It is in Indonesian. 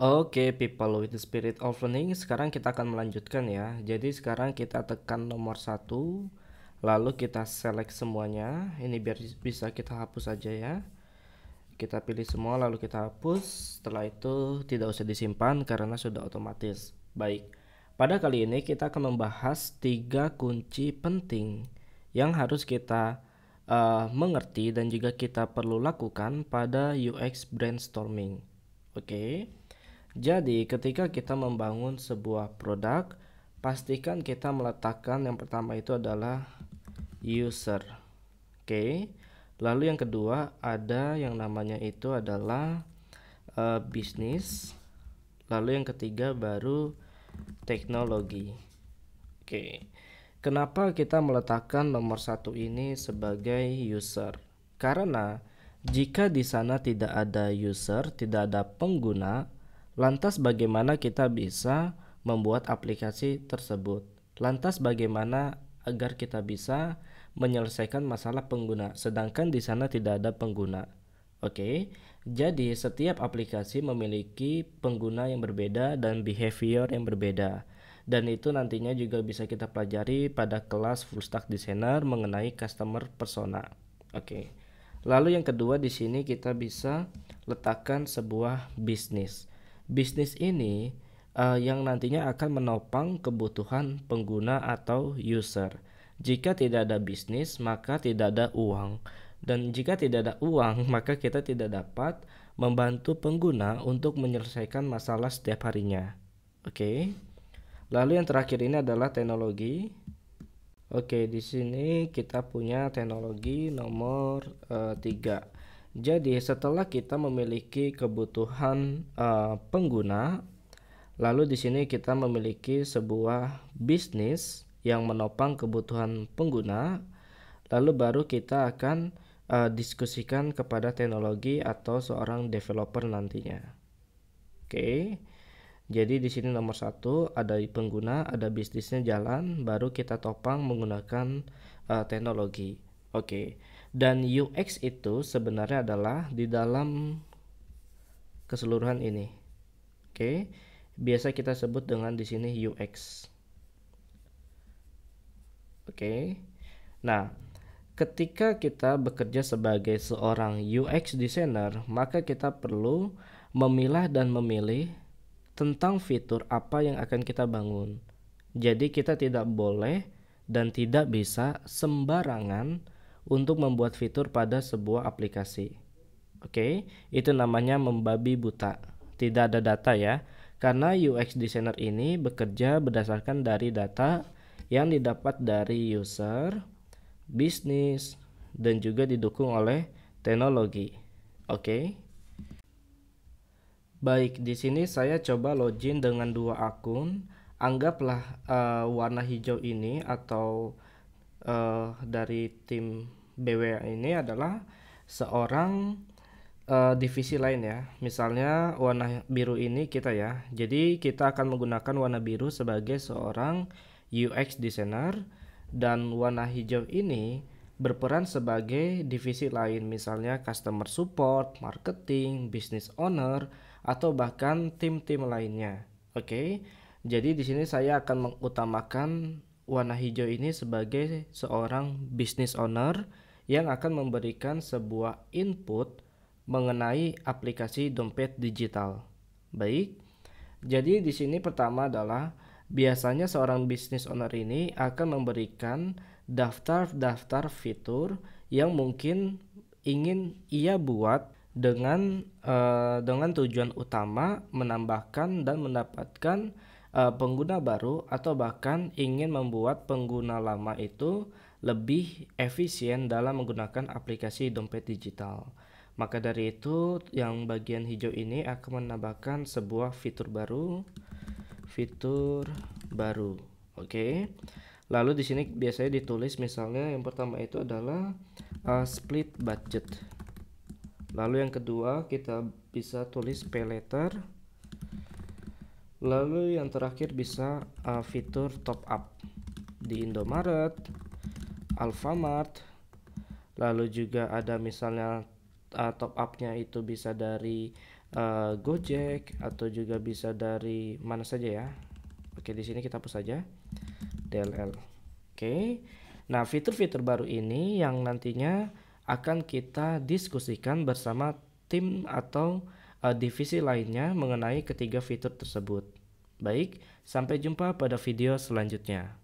Oke, okay, people with the spirit of learning, sekarang kita akan melanjutkan ya. Jadi sekarang kita tekan nomor satu, lalu kita select semuanya. Ini biar bisa kita hapus aja ya. Kita pilih semua, lalu kita hapus. Setelah itu tidak usah disimpan karena sudah otomatis. Baik. Pada kali ini kita akan membahas tiga kunci penting yang harus kita uh, mengerti dan juga kita perlu lakukan pada UX brainstorming. Oke. Okay? Jadi, ketika kita membangun sebuah produk, pastikan kita meletakkan yang pertama itu adalah user. Oke. Okay. Lalu yang kedua ada yang namanya itu adalah uh, bisnis. Lalu yang ketiga baru teknologi. Oke. Okay. Kenapa kita meletakkan nomor satu ini sebagai user? Karena jika di sana tidak ada user, tidak ada pengguna, Lantas bagaimana kita bisa membuat aplikasi tersebut? Lantas bagaimana agar kita bisa menyelesaikan masalah pengguna sedangkan di sana tidak ada pengguna? Oke. Jadi setiap aplikasi memiliki pengguna yang berbeda dan behavior yang berbeda. Dan itu nantinya juga bisa kita pelajari pada kelas full stack designer mengenai customer persona. Oke. Lalu yang kedua di sini kita bisa letakkan sebuah bisnis bisnis ini uh, yang nantinya akan menopang kebutuhan pengguna atau user. Jika tidak ada bisnis, maka tidak ada uang, dan jika tidak ada uang, maka kita tidak dapat membantu pengguna untuk menyelesaikan masalah setiap harinya. Oke. Okay. Lalu yang terakhir ini adalah teknologi. Oke, okay, di sini kita punya teknologi nomor uh, eh, 3 jadi setelah kita memiliki kebutuhan uh, pengguna, lalu di sini kita memiliki sebuah bisnis yang menopang kebutuhan pengguna, lalu baru kita akan uh, diskusikan kepada teknologi atau seorang developer nantinya. Oke, okay. jadi di sini nomor satu ada pengguna, ada bisnisnya jalan, baru kita topang menggunakan uh, teknologi. Oke. Dan UX itu sebenarnya adalah di dalam keseluruhan ini. Oke. Biasa kita sebut dengan di sini UX. Oke. Nah, ketika kita bekerja sebagai seorang UX designer, maka kita perlu memilah dan memilih tentang fitur apa yang akan kita bangun. Jadi kita tidak boleh dan tidak bisa sembarangan untuk membuat fitur pada sebuah aplikasi. Oke, okay? itu namanya membabi buta. Tidak ada data ya, karena UX designer ini bekerja berdasarkan dari data yang didapat dari user, bisnis, dan juga didukung oleh teknologi. Oke. Okay? Baik, di sini saya coba login dengan dua akun. Anggaplah uh, warna hijau ini atau uh, dari tim bw ini adalah seorang uh, divisi lain ya. Misalnya warna biru ini kita ya. Jadi kita akan menggunakan warna biru sebagai seorang UX designer dan warna hijau ini berperan sebagai divisi lain misalnya customer support, marketing, business owner atau bahkan tim-tim lainnya. Oke. Okay? Jadi di sini saya akan mengutamakan warna hijau ini sebagai seorang business owner yang akan memberikan sebuah input mengenai aplikasi dompet digital. Baik, jadi di sini pertama adalah biasanya seorang business owner ini akan memberikan daftar-daftar fitur yang mungkin ingin ia buat dengan uh, dengan tujuan utama menambahkan dan mendapatkan uh, pengguna baru atau bahkan ingin membuat pengguna lama itu lebih efisien dalam menggunakan aplikasi dompet digital. Maka dari itu, yang bagian hijau ini akan menambahkan sebuah fitur baru, fitur baru. Oke. Okay. Lalu di sini biasanya ditulis misalnya yang pertama itu adalah uh, split budget. Lalu yang kedua kita bisa tulis pay letter. Lalu yang terakhir bisa uh, fitur top up di Indomaret, Alfamart lalu juga ada misalnya uh, top upnya itu bisa dari uh, Gojek atau juga bisa dari mana saja ya Oke di sini kita hapus saja DLL Oke nah fitur-fitur baru ini yang nantinya akan kita diskusikan bersama tim atau uh, divisi lainnya mengenai ketiga fitur tersebut Baik, sampai jumpa pada video selanjutnya.